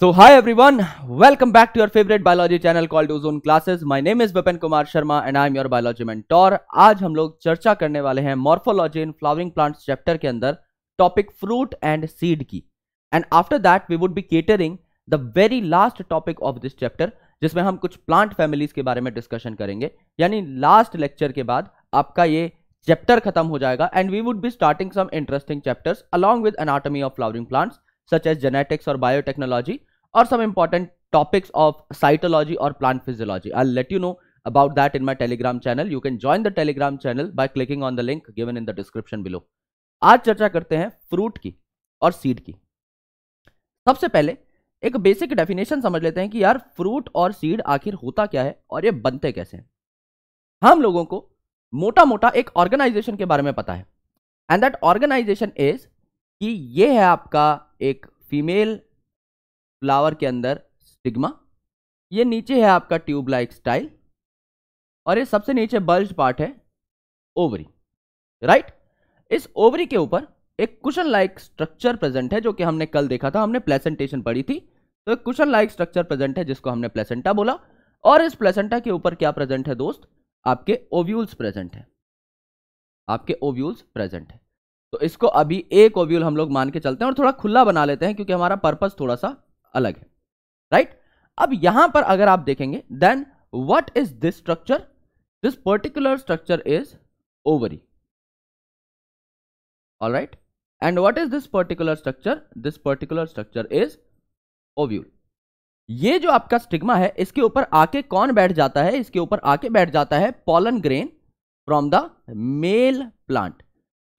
So hi everyone welcome back to your favourite biology channel called Ozone classes my name is Bipen Kumar Sharma and I am your biology mentor आज हम लोग चर्चा करने वाले हैं morphology in flowering plants chapter के अंदर topic fruit and seed की and after that we would be covering the very last topic of this chapter जिसमें हम कुछ प्लांट फैमिलीज के बारे में डिस्कशन करेंगे यानी लास्ट लेक्चर के बाद आपका ये चैप्टर खत्म हो जाएगा and we would be starting some interesting chapters along with anatomy of flowering plants such as genetics और बायोटेक्नोलॉजी और some important topics of cytology और plant physiology I let you know about that in my Telegram channel you can join the Telegram channel by clicking on the link given in the description below आज चर्चा करते हैं fruit की और seed की सबसे पहले एक बेसिक डेफिनेशन समझ लेते हैं कि यार फ्रूट और सीड आखिर होता क्या है और ये बनते कैसे हैं हम लोगों को मोटा मोटा एक ऑर्गेनाइजेशन के बारे में पता है एंड दैट ऑर्गेनाइजेशन इज कि ये है आपका एक फीमेल फ्लावर के अंदर स्टिग्मा ये नीचे है आपका ट्यूब लाइक स्टाइल और ये सबसे नीचे बल्ज पार्ट है ओवरी राइट इस ओवरी के ऊपर एक कुशन लाइक स्ट्रक्चर प्रेजेंट है जो कि हमने कल देखा था हमने प्लेसेंटेशन पढ़ी थी तो एक कुशन लाइक स्ट्रक्चर प्रेजेंट है जिसको हमने प्लेसेंटा बोला और इस प्लेसेंटा के ऊपर क्या प्रेजेंट है दोस्त आपके ओव्यूल्स प्रेजेंट है आपके ओव्यूल्स प्रेजेंट है तो इसको अभी एक ओव्यूल हम लोग मान के चलते हैं और थोड़ा खुला बना लेते हैं क्योंकि हमारा पर्पज थोड़ा सा अलग है राइट अब यहां पर अगर आप देखेंगे then what is this structure this particular structure is ovary all right and what is this particular structure this particular structure is ovule ये जो आपका स्टिग्मा है इसके ऊपर आके कौन बैठ जाता है इसके ऊपर आके बैठ जाता है pollen grain from the male plant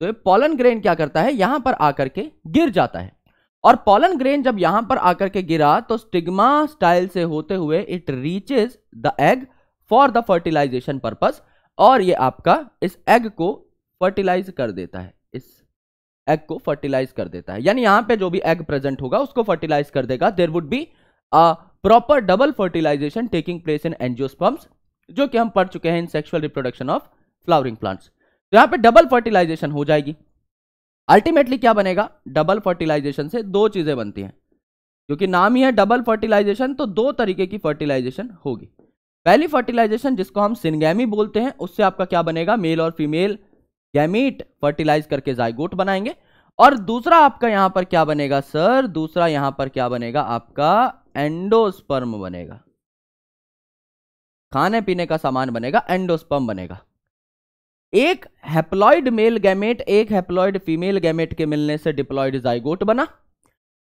तो ये पॉलन ग्रेन क्या करता है यहां पर आकर के गिर जाता है और पॉलन ग्रेन जब यहां पर आकर के गिरा तो स्टिग्मा स्टाइल से होते हुए it reaches the egg for the fertilisation purpose और ये आपका इस एग को फर्टिलाइज कर देता है इस एग को फर्टिलाइज कर देता है यानी यहां पे जो भी एग प्रेजेंट होगा उसको फर्टिलाइज कर देगा there would be proper double fertilisation taking place in angiosperms जो कि हम पढ़ चुके हैं in sexual reproduction of flowering plants तो यहां पे डबल फर्टिलाइजेशन हो जाएगी अल्टीमेटली क्या बनेगा डबल फर्टिलाइजेशन से दो चीज़ें बनती हैं क्योंकि नाम ही है डबल फर्टिलाइजेशन तो दो तरीके की फर्टिलाइजेशन होगी पहली फर्टिलाइजेशन जिसको हम सिनगैमी बोलते हैं उससे आपका क्या बनेगा मेल और फीमेल गैमीट फर्टिलाइज करके जायगोट बनाएंगे और दूसरा आपका यहां पर क्या बनेगा सर दूसरा यहां पर क्या बनेगा आपका एंडोस्पर्म बनेगा खाने पीने का सामान बनेगा एंडोस्पर्म बनेगा एक हैप्लॉइड मेल गैमेट एक हैप्लॉइड फीमेल गैमेट के मिलने से डिप्लॉइड जाइगोट बना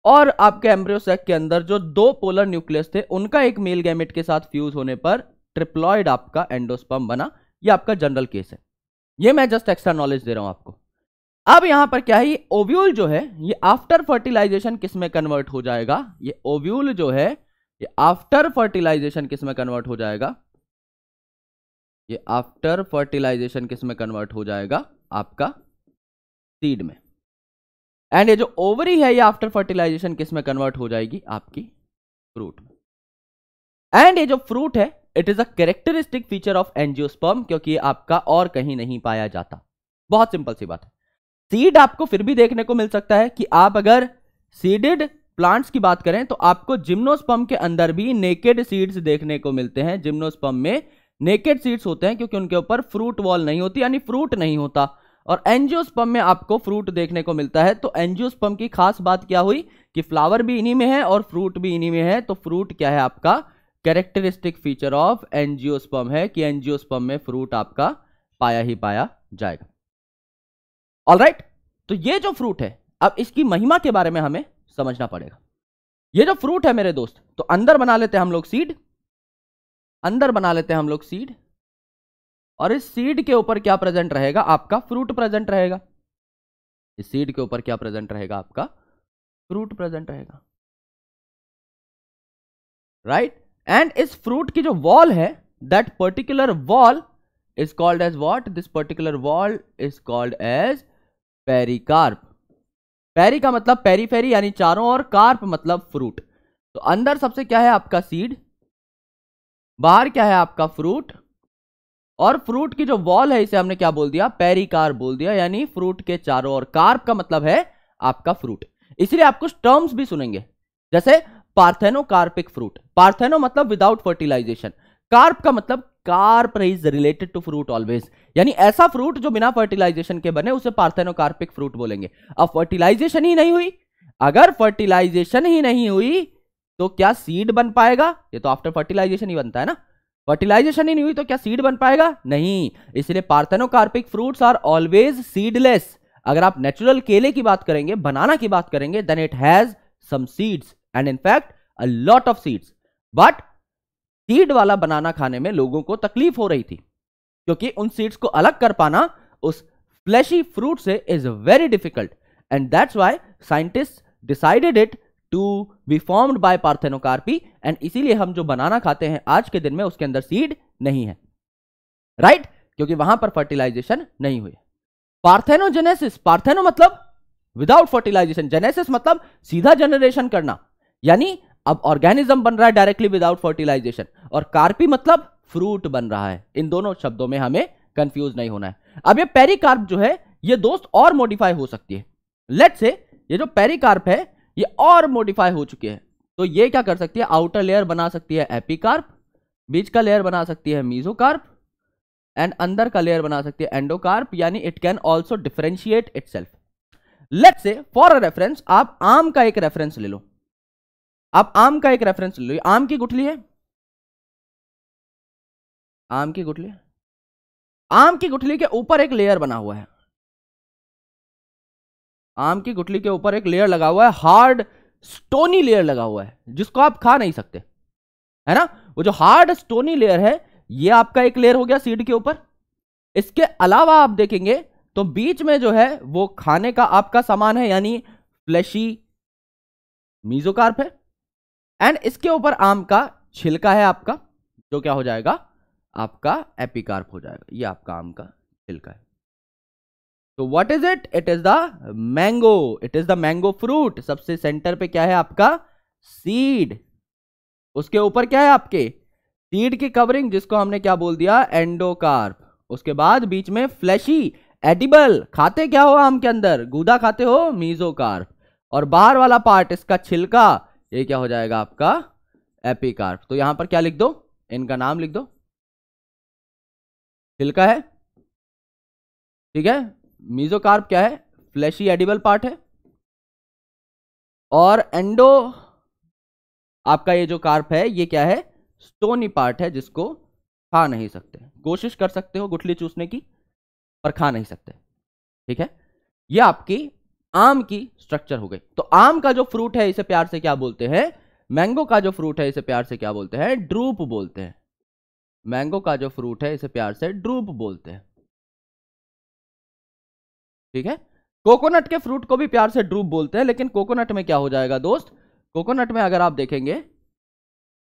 और आपके एम्ब्रियोसेक के अंदर जो दो पोलर न्यूक्लियस थे उनका एक मेल गैमेट के साथ फ्यूज होने पर ट्रिप्लॉइड आपका एंडोस्पम बना ये आपका जनरल केस है ये मैं जस्ट एक्स्ट्रा नॉलेज दे रहा हूं आपको अब यहां पर क्या है ये ओव्यूल जो है ये आफ्टर फर्टिलाइजेशन किस में कन्वर्ट हो जाएगा ये ओव्यूल जो है ये आफ्टर फर्टिलाइजेशन किस में कन्वर्ट हो जाएगा ये आफ्टर फर्टिलाइजेशन किस में कन्वर्ट हो जाएगा आपका सीड में एंड ये जो ओवरी है ये आफ्टर फर्टिलाइजेशन किस में कन्वर्ट हो जाएगी आपकी फ्रूट में एंड ये जो फ्रूट है it is a characteristic feature of angiosperm क्योंकि ये आपका और कहीं नहीं पाया जाता बहुत सिंपल सी बात है सीड आपको फिर भी देखने को मिल सकता है कि आप अगर सीडेड प्लांट्स की बात करें तो आपको जिम्नोस्पम के अंदर भी नेकेड सीड्स देखने को मिलते हैं जिम्नोस्पम में नेकेड सीड्स होते हैं क्योंकि उनके ऊपर फ्रूट वॉल नहीं होती यानी फ्रूट नहीं होता और एनजियोस्पम में आपको फ्रूट देखने को मिलता है तो एनजियोस्पम की खास बात क्या हुई कि फ्लावर भी इन्हीं में है और फ्रूट भी इन्हीं में है तो फ्रूट क्या है आपका कैरेक्टरिस्टिक फीचर ऑफ एनजियोस्पम है कि एनजियोस्पम में फ्रूट आपका पाया ही पाया जाएगा ऑल राइट right? तो ये जो फ्रूट है अब इसकी महिमा के बारे में हमें समझना पड़ेगा ये जो फ्रूट है मेरे दोस्त तो अंदर बना लेते हैं हम लोग सीड अंदर बना लेते हैं हम लोग सीड और इस सीड के ऊपर क्या प्रेजेंट रहेगा आपका फ्रूट प्रेजेंट रहेगा इस सीड के ऊपर क्या प्रेजेंट रहेगा आपका फ्रूट प्रेजेंट रहेगा राइट right? एंड इस फ्रूट की जो वॉल है that particular wall is called as what this particular wall is called as pericarp peri का मतलब पेरीफेरी यानी चारों और कार्प मतलब फ्रूट तो अंदर सबसे क्या है आपका सीड बाहर क्या है आपका फ्रूट और फ्रूट की जो वॉल है इसे हमने क्या बोल दिया पेरिकार बोल दिया यानी फ्रूट के चारों ओर कार्प का मतलब है आपका फ्रूट इसलिए आप कुछ टर्म्स भी सुनेंगे जैसे पार्थेनो कार्पिक फ्रूट पार्थेनो मतलब विदाउट फर्टिलाइजेशन कार्प का मतलब carp is related to fruit always यानी ऐसा फ्रूट जो बिना फर्टिलाइजेशन के बने उसे पार्थेनो कार्पिक फ्रूट बोलेंगे अब फर्टिलाइजेशन ही नहीं हुई अगर फर्टिलाइजेशन ही नहीं हुई तो क्या सीड बन पाएगा ये तो आफ्टर फर्टिलाइजेशन ही बनता है ना फर्टिलाइजेशन ही नहीं हुई तो क्या सीड बन पाएगा नहीं इसलिए parthenocarpic fruits are always seedless अगर आप नेचुरल केले की बात करेंगे बनाना की बात करेंगे then it has some seeds and in fact a lot of seeds but seed वाला बनाना खाने में लोगों को तकलीफ हो रही थी क्योंकि उन सीड्स को अलग कर पाना उस फ्लैशी फ्रूट से is very difficult and that's why scientist decided it to be formed by parthenocarpy एंड इसीलिए हम जो बनाना खाते हैं आज के दिन में उसके अंदर सीड नहीं है राइट right? क्योंकि वहां पर फर्टिलाइजेशन नहीं हुई पार्थेनोजेनेसिस पार्थेनो मतलब विदाउट फर्टिलाइजेशन जेनेसिस मतलब सीधा जनरेशन करना यानी अब ऑर्गेनिज्म बन रहा है डायरेक्टली विदाउट फर्टिलाइजेशन और कार्पी मतलब फ्रूट बन रहा है इन दोनों शब्दों में हमें कंफ्यूज नहीं होना है अब ये पेरिकार्प जो है ये दोस्त और मॉडिफाई हो सकती है लेट से ये जो पेरिकार्प है ये और मोडिफाई हो चुके हैं तो ये क्या कर सकती है आउटर लेयर बना सकती है एपिकार्प बीच का लेयर बना सकती है मीजोकार्प एंड अंदर का लेयर बना सकती है एंडोकार्प यानी it can also differentiate itself let's say for a reference आप आम का एक रेफरेंस ले लो आप आम का एक रेफरेंस ले लो आम की गुठली है आम की गुठली आम की गुठली के ऊपर एक लेयर बना हुआ है आम की गुटली के ऊपर एक लेयर लगा हुआ है हार्ड स्टोनी लेयर लगा हुआ है जिसको आप खा नहीं सकते है ना वो जो हार्ड स्टोनी लेयर है ये आपका एक लेयर हो गया सीड के ऊपर इसके अलावा आप देखेंगे तो बीच में जो है वो खाने का आपका सामान है यानी फ्लैशी मीजोकार्प है एंड इसके ऊपर आम का छिलका है आपका जो क्या हो जाएगा आपका एपिकार्प हो जाएगा ये आपका आम का छिलका है तो what is it it is the mango it is the mango fruit सबसे सेंटर पे क्या है आपका सीड उसके ऊपर क्या है आपके सीड की कवरिंग जिसको हमने क्या बोल दिया एंडोकार्प उसके बाद बीच में फ्लैशी एडिबल खाते क्या हो आम के अंदर गूदा खाते हो मीजोकार्प और बाहर वाला पार्ट इसका छिलका ये क्या हो जाएगा आपका एपिकार्प तो यहां पर क्या लिख दो इनका नाम लिख दो छिलका है ठीक है मीजोकार्प क्या है फ्लैशी एडिबल पार्ट है और एंडो आपका ये जो कार्प है ये क्या है स्टोनी पार्ट है जिसको खा नहीं सकते कोशिश कर सकते हो गुठली चूसने की पर खा नहीं सकते ठीक है ये आपकी आम की स्ट्रक्चर हो गई तो आम का जो फ्रूट है इसे प्यार से क्या बोलते हैं मैंगो का जो फ्रूट है इसे प्यार से क्या बोलते हैं ड्रूप बोलते हैं मैंगो का जो फ्रूट है इसे प्यार से ड्रूप बोलते हैं ठीक है कोकोनट के फ्रूट को भी प्यार से ड्रूप बोलते हैं लेकिन कोकोनट में क्या हो जाएगा दोस्त कोकोनट में अगर आप देखेंगे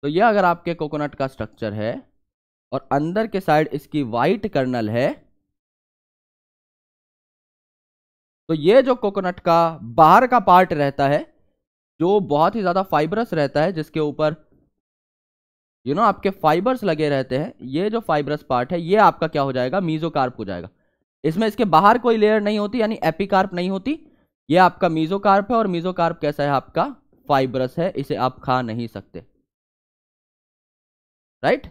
तो ये अगर आपके कोकोनट का स्ट्रक्चर है और अंदर के साइड इसकी वाइट कर्नल है तो ये जो कोकोनट का बाहर का पार्ट रहता है जो बहुत ही ज़्यादा फाइबरस रहता है जिसके ऊपर यू नो आपके फाइबर्स लगे रहते हैं ये जो फाइबरस पार्ट है ये आपका क्या हो जाएगा मीजोकार्प हो जाएगा इसमें इसके बाहर कोई लेयर नहीं होती यानी एपिकार्प नहीं होती ये आपका मीजोकार्प है और मीजोकार्प कैसा है आपका फाइब्रस है इसे आप खा नहीं सकते राइट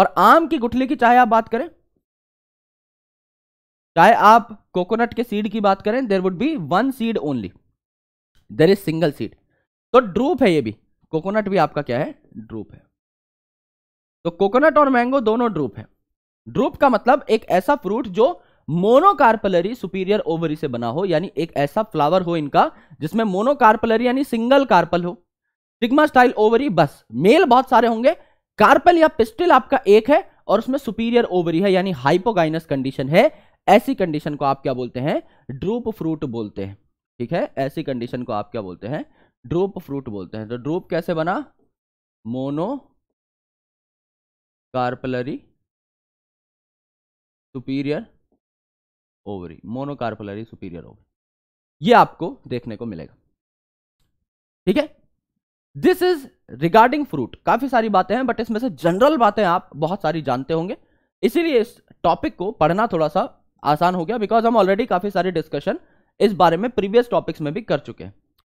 और आम की गुठली की चाहे आप बात करें चाहे आप कोकोनट के सीड की बात करें there would be one seed only there is single seed तो ड्रूप है ये भी कोकोनट भी आपका क्या है ड्रूप है तो कोकोनट और मैंगो दोनों ड्रूप है ड्रूप का मतलब एक ऐसा फ्रूट जो मोनोकार्पलरी सुपीरियर ओवरी से बना हो यानी एक ऐसा फ्लावर हो इनका जिसमें मोनोकार्पलरी यानी सिंगल कार्पल हो सिग्मा स्टाइल ओवरी बस मेल बहुत सारे होंगे कार्पल या पिस्टिल आपका एक है और उसमें सुपीरियर ओवरी है यानी हाइपोगाइनस कंडीशन है ऐसी कंडीशन को आप क्या बोलते हैं ड्रूप फ्रूट बोलते हैं ठीक है ऐसी कंडीशन को आप क्या बोलते हैं ड्रूप फ्रूट बोलते हैं तो ड्रूप कैसे बना mono carpellary superior ovary monocarpellary superior ovary ये आपको देखने को मिलेगा ठीक है दिस इज रिगार्डिंग फ्रूट काफी सारी बातें हैं बट इसमें से जनरल बातें आप बहुत सारी जानते होंगे इसीलिए इस टॉपिक को पढ़ना थोड़ा सा आसान हो गया बिकॉज हम ऑलरेडी काफी सारी डिस्कशन इस बारे में प्रीवियस टॉपिक्स में भी कर चुके हैं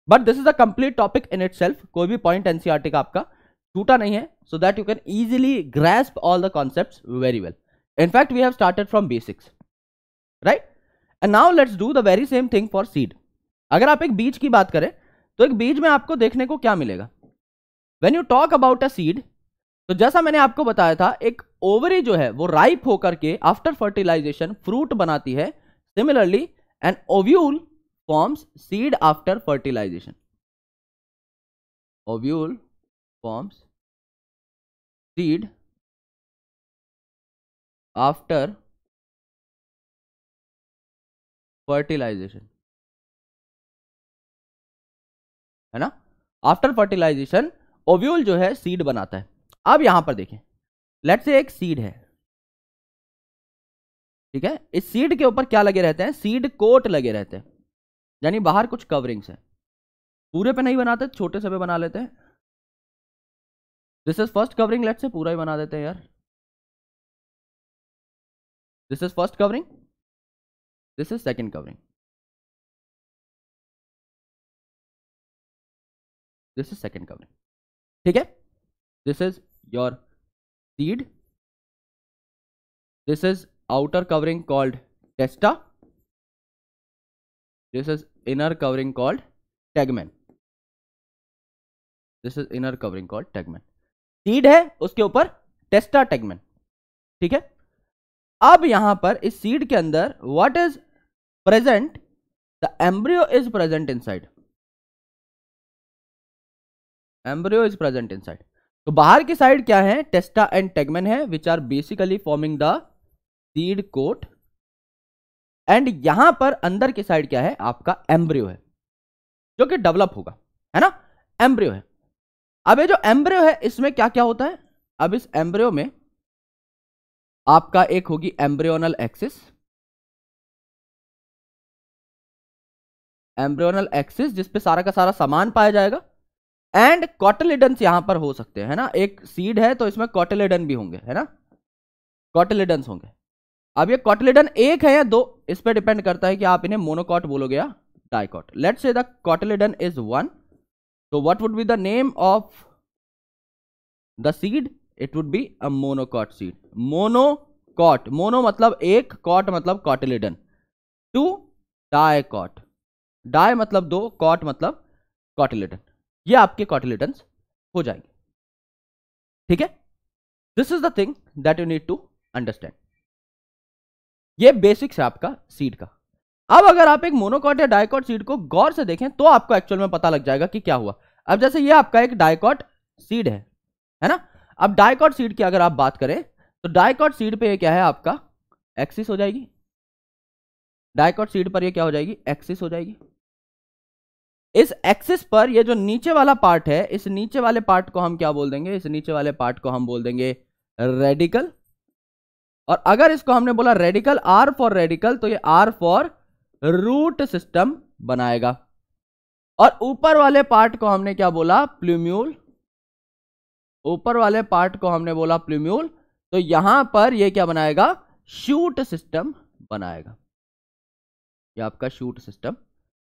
but this is a complete topic in it कोई भी पॉइंट एनसीआरटी का आपका टूटा नहीं है so that you can easily grasp all the concept very well in fact we have started from basics right and now let's do the very same thing for seed अगर आप एक बीज की बात करें तो एक बीज में आपको देखने को क्या मिलेगा when you talk about a seed तो जैसा मैंने आपको बताया था एक ओवरी जो है वो राइप होकर के आफ्टर फर्टिलाइजेशन फ्रूट बनाती है similarly an ovule forms seed after fertilisation ovule forms seed after fertilisation है ना आफ्टर फर्टिलाइजेशन ओव्यूल जो है सीड बनाता है अब यहां पर देखें लेट से एक सीड है ठीक है इस सीड के ऊपर क्या लगे रहते हैं सीड कोट लगे रहते हैं यानी बाहर कुछ कवरिंग्स है पूरे पे नहीं बनाते छोटे से पे बना लेते हैं this is first covering let's say पूरा ही बना देते हैं यार this is first covering This is second covering. This is second covering. ठीक है this is your seed this is outer covering called testa this is inner covering called tegmen this is inner covering called tegmen seed है उसके ऊपर टेस्टा टैगमैन ठीक है अब यहां पर इस सीड के अंदर what is present the embryo is present inside embryo is present inside तो बाहर की साइड क्या है टेस्टा एंड टेगमेन है which are basically forming the seed coat and यहां पर अंदर की साइड क्या है आपका एम्ब्रियो है जो कि डेवलप होगा है ना एम्ब्रियो है अब ये जो एम्ब्रियो है इसमें क्या क्या होता है अब इस एम्ब्रियो में आपका एक होगी एम्ब्रियोनल एक्सिस एम्ब्रियोनल एक्सिस जिसपे सारा का सारा सामान पाया जाएगा एंड कॉटलिडन्स यहां पर हो सकते हैं ना एक सीड है तो इसमें कॉटलिडन भी होंगे है ना कॉटलिडन्स होंगे अब ये कॉटलिडन एक है या दो इस पर डिपेंड करता है कि आप इन्हें मोनोकॉट बोलोगे या dicot let's say the cotyledon is one तो what would be the name of the seed it would be a monocot seed monocot mono मतलब एक कॉट मतलब कॉटलिडन टू डायकॉट डाय मतलब दो कॉट मतलब कॉटिलेटन ये आपके कॉटिलेटन हो जाएंगे ठीक है this is the thing that you need to understand ये बेसिक्स है आपका सीड का अब अगर आप एक मोनोकॉट या डायकॉट सीड को गौर से देखें तो आपको एक्चुअल में पता लग जाएगा कि क्या हुआ अब जैसे ये आपका एक डायकॉट सीड है है ना अब डायकॉट सीड की अगर आप बात करें तो डायकॉट सीड पे ये क्या है आपका एक्सिस हो जाएगी डायकॉट सीड पर ये क्या हो जाएगी एक्सिस हो जाएगी इस एक्सिस पर ये जो नीचे वाला पार्ट है इस नीचे वाले पार्ट को हम क्या बोल देंगे इस नीचे वाले पार्ट को हम बोल देंगे रेडिकल और अगर इसको हमने बोला रेडिकल आर फॉर रेडिकल तो ये आर फॉर रूट सिस्टम बनाएगा और ऊपर वाले पार्ट को हमने क्या बोला प्लूम्यूल ऊपर वाले पार्ट को हमने बोला प्लूम्यूल तो यहां पर ये क्या बनाएगा शूट सिस्टम बनाएगा ये आपका शूट सिस्टम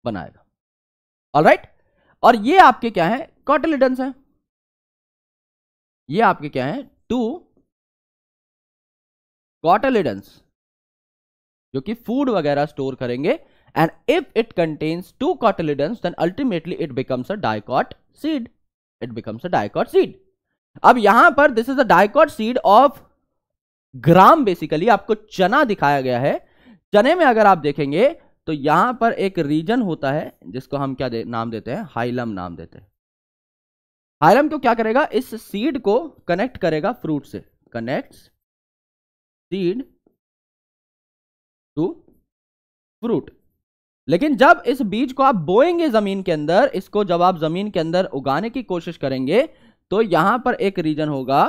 बनाएगा ऑल राइट और ये आपके क्या है कॉटिलिडन्स है ये आपके क्या है टू कॉटलिडन्स जो कि फूड वगैरह स्टोर करेंगे and if it contains two cotyledons then ultimately it becomes a dicot seed it becomes a dicot seed अब यहां पर this is a dicot seed of gram basically आपको चना दिखाया गया है चने में अगर आप देखेंगे तो यहां पर एक रीजन होता है जिसको हम क्या दे, नाम देते हैं हाइलम नाम देते हैं हाइलम तो क्या करेगा इस सीड को कनेक्ट करेगा फ्रूट से कनेक्ट सीड टू फ्रूट लेकिन जब इस बीज को आप बोएंगे जमीन के अंदर इसको जब आप जमीन के अंदर उगाने की कोशिश करेंगे तो यहां पर एक रीजन होगा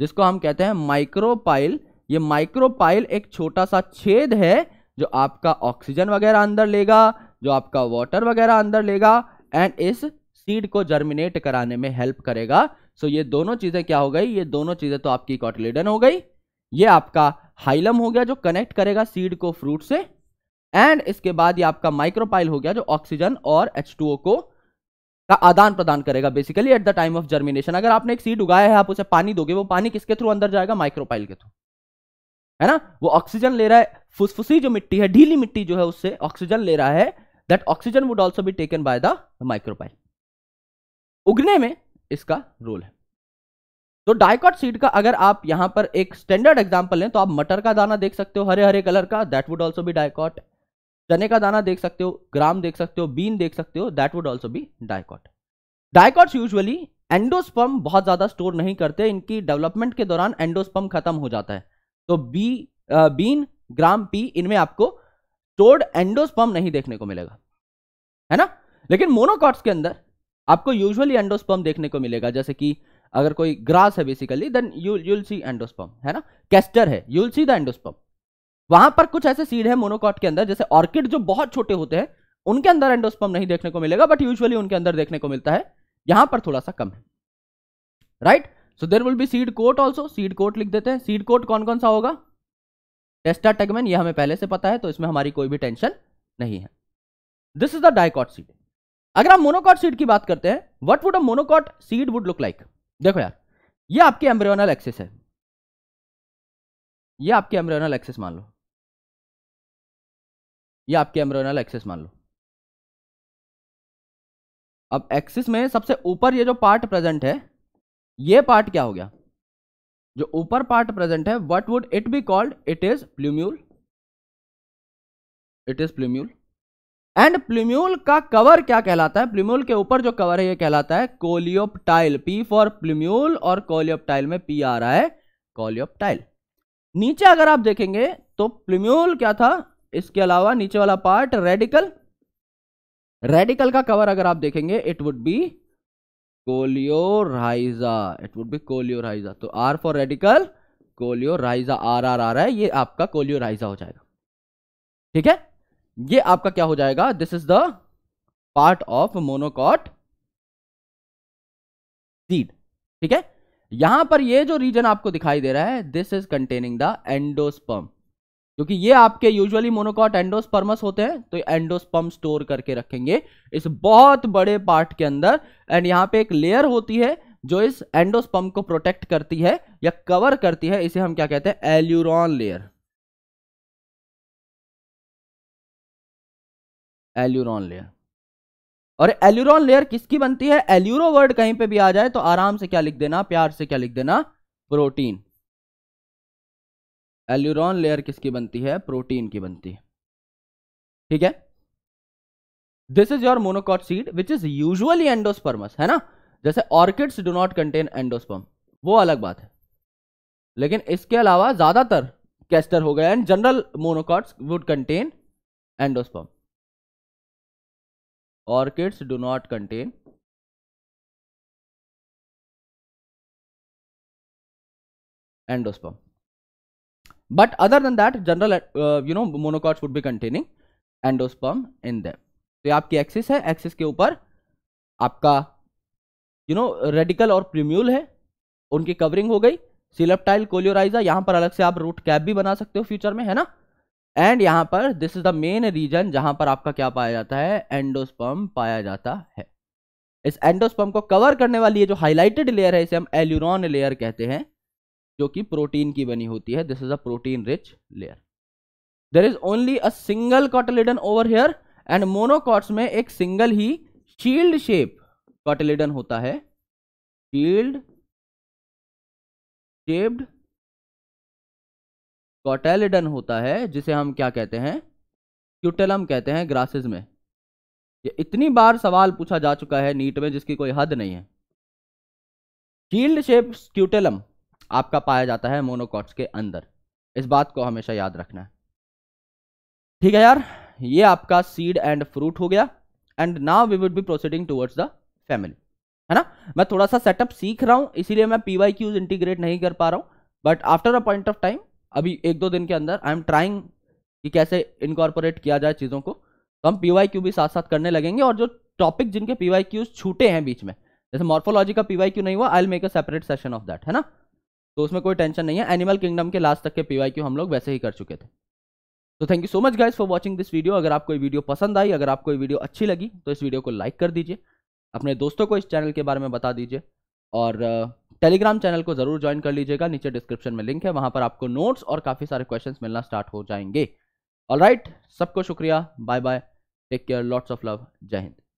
जिसको हम कहते हैं माइक्रोपाइल ये माइक्रोपाइल एक छोटा सा छेद है जो आपका ऑक्सीजन वगैरह अंदर लेगा जो आपका वाटर वगैरह अंदर लेगा एंड इस सीड को जर्मिनेट कराने में हेल्प करेगा सो so ये दोनों चीज़ें क्या हो गई ये दोनों चीज़ें तो आपकी कॉटलेडन हो गई ये आपका हाइलम हो गया जो कनेक्ट करेगा सीड को फ्रूट से एंड इसके बाद ये आपका माइक्रोपाइल हो गया जो ऑक्सीजन और एच को का आदान प्रदान करेगा basically at the time of germination अगर आपने एक सीड उगाया है आप उसे पानी दोगे वो पानी किसके थ्रू अंदर जाएगा माइक्रोपाइल के थ्रू है ना वो ऑक्सीजन ले रहा है फुसफुसी जो मिट्टी है ढीली मिट्टी जो है उससे ऑक्सीजन ले रहा है that oxygen would also be taken by the micropyle उगने में इसका रोल है तो डायकॉट सीड का अगर आप यहां पर एक स्टैंडर्ड एग्जाम्पल लें तो आप मटर का दाना देख सकते हो हरे हरे कलर का that would also be dicot चने का दाना देख सकते हो ग्राम देख सकते हो बीन देख सकते हो that would also be dicot dicots usually endosperm बहुत ज्यादा स्टोर नहीं करते इनकी डेवलपमेंट के दौरान एंडोस्पम खत्म हो जाता है तो बी बीन ग्राम पी इनमें आपको स्टोर्ड एंडोस्पर्म नहीं देखने को मिलेगा है ना लेकिन मोनोकॉट्स के अंदर आपको यूजुअली एंडोस्पर्म देखने को मिलेगा जैसे कि अगर कोई ग्रास है basically then you you'll see endosperm है ना कैस्टर है यूल सी द एंडोस्पर्म वहां पर कुछ ऐसे सीड है मोनोकॉट के अंदर जैसे ऑर्किड जो बहुत छोटे होते हैं उनके अंदर एंडोस्पर्म नहीं देखने को मिलेगा बट यूजुअली उनके अंदर देखने को मिलता है यहां पर थोड़ा सा कम है right right? So there will be seed coat also seed coat लिख देते हैं सीड कोट कौन कौन सा होगा टेस्टा टेगमेन यह हमें पहले से पता है तो इसमें हमारी कोई भी टेंशन नहीं है this is the dicot seed अगर हम मोनोकॉट सीड की बात करते हैं what would a monocot seed would look like देखो यार ये आपकी एम्ब्रियोनल एक्सेस है ये आपकी एम्ब्रियोनल एक्सेस मान लो ये आपके एम्ब्रियोनल एक्सेस मान लो अब एक्सिस में सबसे ऊपर ये जो पार्ट प्रेजेंट है ये पार्ट क्या हो गया जो ऊपर पार्ट प्रेजेंट है what would it be called it is plumule it is plumule and plumule का कवर क्या कहलाता है प्लूम्यूल के ऊपर जो कवर है ये कहलाता है कोलियोपटाइल पी फॉर प्लूम्यूल और कोलियोपटाइल में पी आ रहा है कोलियोपटाइल नीचे अगर आप देखेंगे तो प्लूम्यूल क्या था इसके अलावा नीचे वाला पार्ट रेडिकल रेडिकल का कवर अगर आप देखेंगे it would be coleorhiza it would be coleorhiza तो R for radicle coleorhiza R R आ रहा है ये आपका कोलियोराइजा हो जाएगा ठीक है ये आपका क्या हो जाएगा this is the part of monocot seed ठीक है यहां पर ये जो रीजन आपको दिखाई दे रहा है this is containing the endosperm क्योंकि ये आपके यूजुअली मोनोकॉट एंडोस्पर्मस होते हैं तो एंडोस्पर्म स्टोर करके रखेंगे इस बहुत बड़े पार्ट के अंदर एंड यहाँ पे एक लेयर होती है जो इस एंडोस्पम को प्रोटेक्ट करती है या कवर करती है इसे हम क्या कहते हैं एल्यूरॉन लेयर एल्यूरॉन लेयर और एल्यूरॉन लेयर किसकी बनती है एल्यूरो वर्ड कहीं पे भी आ जाए तो आराम से क्या लिख देना प्यार से क्या लिख देना प्रोटीन एल्यूरॉन लेयर किसकी बनती है प्रोटीन की बनती है ठीक है this is your monocot seed which is usually endospermous है ना जैसे orchids do not contain endosperm वो अलग बात है लेकिन इसके अलावा ज्यादातर कैस्टर हो गया and general monocots would contain endosperm orchids do not contain endosperm but other than that general uh, you know monocots would be containing endosperm in them so ye aapki axis hai axis ke upar aapka you know radical aur primule hai unki covering ho gayi coleoptile coleorhiza यहाँ पर अलग से आप root cap भी बना सकते हो future में है ना एंड यहाँ पर this is the main region जहाँ पर आपका क्या पाया जाता है एंडोस्पर्म पाया जाता है इस एंडोस्पर्म को कवर करने वाली ये जो हाइलाइटेड लेयर है इसे हम एल्यूरॉन लेयर कहते हैं जो कि प्रोटीन की बनी होती है this is a protein rich layer there is only a single cotyledon over here and monocots में एक सिंगल ही शील्ड शेप कॉटलेडन होता है शील्ड शेप्ड कॉटेलिडन होता है जिसे हम क्या कहते हैं क्यूटेलम कहते हैं ग्रासेस में ये इतनी बार सवाल पूछा जा चुका है नीट में जिसकी कोई हद नहीं है शील्ड शेप क्यूटेलम आपका पाया जाता है मोनोकॉट्स के अंदर इस बात को हमेशा याद रखना है ठीक है यार ये आपका सीड एंड फ्रूट हो गया and now we would be proceeding towards the family है ना मैं थोड़ा सा सेटअप सीख रहा हूँ इसीलिए मैं पी वाई क्यूज इंटीग्रेट नहीं कर पा रहा हूँ but after a point of time अभी एक दो दिन के अंदर आई एम ट्राइंग कि कैसे इनकॉर्पोरेट किया जाए चीज़ों को तो हम पी वाई क्यू भी साथ साथ करने लगेंगे और जो टॉपिक जिनके पी वाई क्यूज छूटे हैं बीच में जैसे मॉर्फोलॉजी का पी वाई क्यू नहीं हुआ I'll make a separate session of that है ना तो उसमें कोई टेंशन नहीं है एनिमल किंगडम के लास्ट तक के क्यू हम लोग वैसे ही कर चुके थे तो thank you so much guys for watching this video अगर आपको वीडियो पसंद आई अगर आपको वीडियो अच्छी लगी तो इस वीडियो को लाइक कर दीजिए अपने दोस्तों को इस चैनल के बारे में बता दीजिए और टेलीग्राम चैनल को जरूर ज्वाइन कर लीजिएगा नीचे डिस्क्रिप्शन में लिंक है वहां पर आपको नोट्स और काफ़ी सारे क्वेश्चंस मिलना स्टार्ट हो जाएंगे ऑलराइट सबको शुक्रिया bye bye take care lots of love जय हिंद